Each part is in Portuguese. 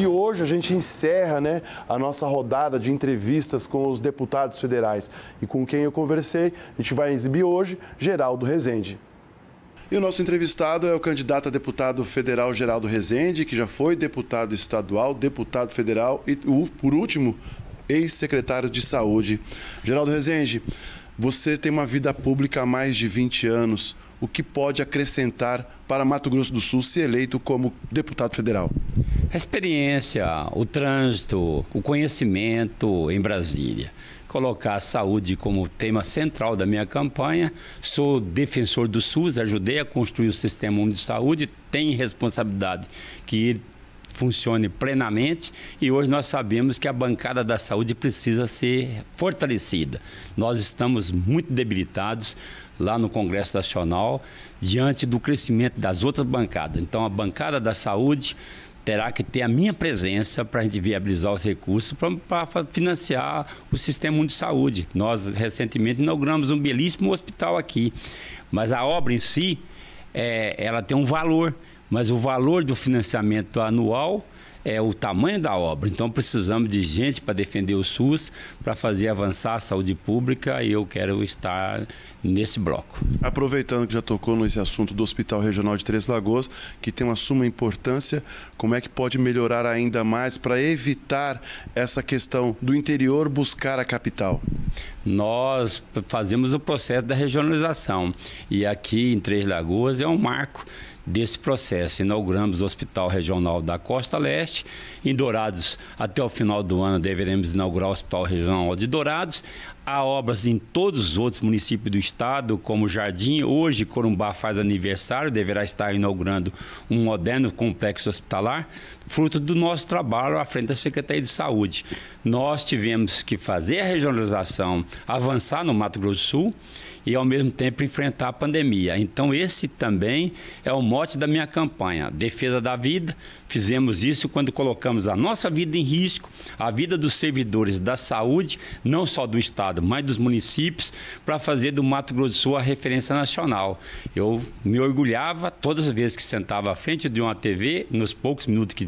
E hoje a gente encerra né, a nossa rodada de entrevistas com os deputados federais. E com quem eu conversei, a gente vai exibir hoje Geraldo Rezende. E o nosso entrevistado é o candidato a deputado federal Geraldo Rezende, que já foi deputado estadual, deputado federal e, por último, ex-secretário de Saúde. Geraldo Rezende, você tem uma vida pública há mais de 20 anos o que pode acrescentar para Mato Grosso do Sul se eleito como deputado federal? A experiência, o trânsito, o conhecimento em Brasília. Colocar a saúde como tema central da minha campanha. Sou defensor do SUS, ajudei a construir o Sistema Único de Saúde, tenho responsabilidade que funcione plenamente e hoje nós sabemos que a bancada da saúde precisa ser fortalecida. Nós estamos muito debilitados lá no Congresso Nacional diante do crescimento das outras bancadas. Então, a bancada da saúde terá que ter a minha presença para a gente viabilizar os recursos para financiar o sistema de saúde. Nós recentemente inauguramos um belíssimo hospital aqui, mas a obra em si é, ela tem um valor mas o valor do financiamento anual é o tamanho da obra. Então precisamos de gente para defender o SUS, para fazer avançar a saúde pública e eu quero estar nesse bloco. Aproveitando que já tocou nesse assunto do Hospital Regional de Três Lagoas, que tem uma suma importância, como é que pode melhorar ainda mais para evitar essa questão do interior buscar a capital? Nós fazemos o processo da regionalização e aqui em Três Lagoas é um marco desse processo. Inauguramos o Hospital Regional da Costa Leste em Dourados. Até o final do ano deveremos inaugurar o Hospital Regional de Dourados. Há obras em todos os outros municípios do estado, como Jardim. Hoje, Corumbá faz aniversário, deverá estar inaugurando um moderno complexo hospitalar, fruto do nosso trabalho à frente da Secretaria de Saúde. Nós tivemos que fazer a regionalização, avançar no Mato Grosso do Sul e, ao mesmo tempo, enfrentar a pandemia. Então, esse também é o mote da minha campanha: defesa da vida. Fizemos isso com quando colocamos a nossa vida em risco, a vida dos servidores da saúde, não só do Estado, mas dos municípios, para fazer do Mato Grosso do Sul a referência nacional. Eu me orgulhava todas as vezes que sentava à frente de uma TV, nos poucos minutos que,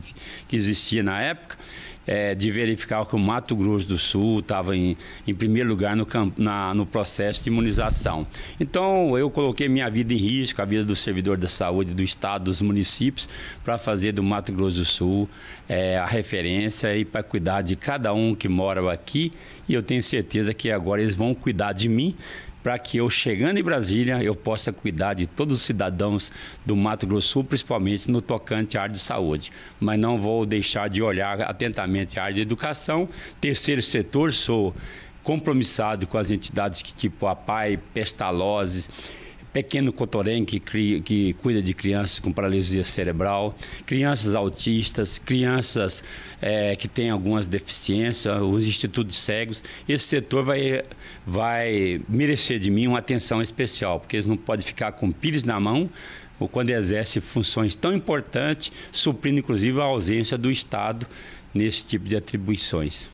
que existia na época, é, de verificar que o Mato Grosso do Sul estava em, em primeiro lugar no, na, no processo de imunização. Então, eu coloquei minha vida em risco, a vida do servidor da saúde do Estado, dos municípios, para fazer do Mato Grosso do Sul é, a referência e para cuidar de cada um que mora aqui. E eu tenho certeza que agora eles vão cuidar de mim para que eu, chegando em Brasília, eu possa cuidar de todos os cidadãos do Mato Grosso Sul, principalmente no tocante à área de saúde. Mas não vou deixar de olhar atentamente a área de educação. Terceiro setor, sou compromissado com as entidades que, tipo a PAI, Pestalozes, pequeno Cotorém que, cria, que cuida de crianças com paralisia cerebral, crianças autistas, crianças é, que têm algumas deficiências, os institutos cegos. Esse setor vai, vai merecer de mim uma atenção especial, porque eles não podem ficar com pires na mão ou quando exerce funções tão importantes, suprindo inclusive a ausência do Estado nesse tipo de atribuições.